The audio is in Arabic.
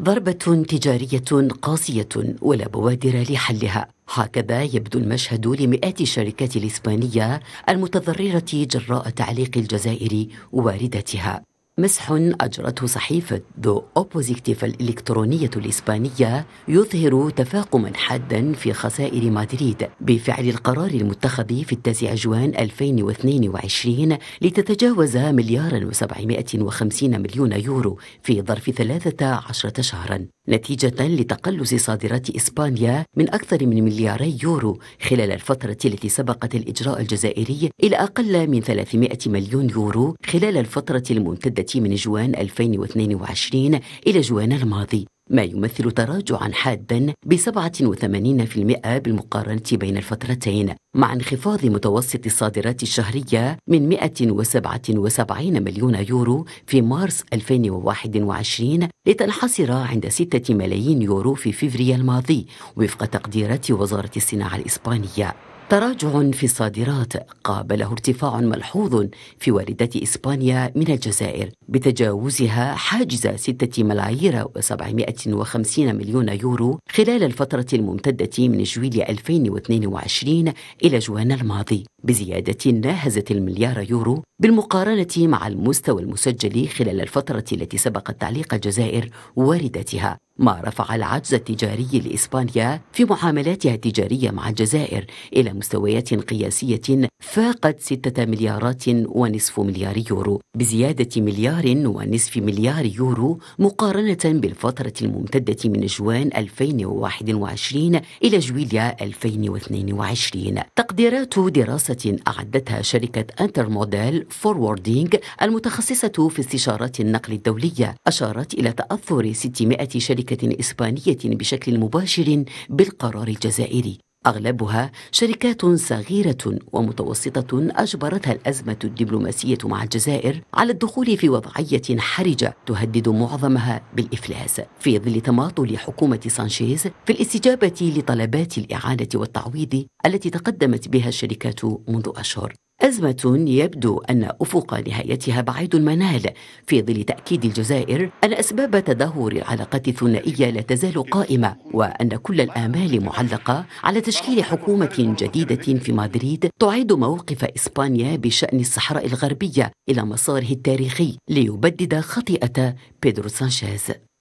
ضربة تجارية قاسية ولا بوادر لحلها هكذا يبدو المشهد لمئات الشركات الإسبانية المتضررة جراء تعليق الجزائر وواردتها مسح أجرته صحيفة ذو أوبوزيكتيف الإلكترونية الإسبانية يظهر تفاقما حادا في خسائر مدريد بفعل القرار المتخذ في التاسع جوان 2022 لتتجاوز مليارا وسبعمائة وخمسين مليون يورو في ظرف ثلاثة عشرة شهرا نتيجة لتقلص صادرات إسبانيا من أكثر من ملياري يورو خلال الفترة التي سبقت الإجراء الجزائري إلى أقل من 300 مليون يورو خلال الفترة الممتدة من جوان 2022 إلى جوان الماضي ما يمثل تراجعا حادا ب 87% بالمقارنة بين الفترتين مع انخفاض متوسط الصادرات الشهرية من 177 مليون يورو في مارس 2021 لتنحصر عند 6 ملايين يورو في فبراير الماضي وفق تقديرات وزارة الصناعة الإسبانية تراجع في الصادرات قابله ارتفاع ملحوظ في واردات إسبانيا من الجزائر بتجاوزها حاجز 6 ملايير و750 مليون يورو خلال الفترة الممتدة من جويلية 2022 إلى جوان الماضي بزيادة ناهزت المليار يورو بالمقارنة مع المستوى المسجل خلال الفترة التي سبقت تعليق الجزائر واردتها ما رفع العجز التجاري لإسبانيا في معاملاتها التجارية مع الجزائر إلى مستويات قياسية فاقت سته مليارات ونصف مليار يورو بزيادة مليار ونصف مليار يورو مقارنة بالفترة الممتدة من جوان 2021 إلى جويليا 2022 تقديرات دراسة أعدتها شركة أنتر موديل فوروردينغ المتخصصة في استشارات النقل الدولية أشارت إلى تأثر 600 شركة شركة إسبانية بشكل مباشر بالقرار الجزائري أغلبها شركات صغيرة ومتوسطة أجبرتها الأزمة الدبلوماسية مع الجزائر على الدخول في وضعية حرجة تهدد معظمها بالإفلاس في ظل تماطل حكومة سانشيز في الاستجابة لطلبات الإعانة والتعويض التي تقدمت بها الشركات منذ أشهر أزمة يبدو أن أفق نهايتها بعيد المنال في ظل تأكيد الجزائر أن أسباب تدهور العلاقات الثنائية لا تزال قائمة وأن كل الآمال معلقة على تشكيل حكومة جديدة في مدريد تعيد موقف إسبانيا بشأن الصحراء الغربية إلى مساره التاريخي ليبدد خطيئة بيدرو سانشيز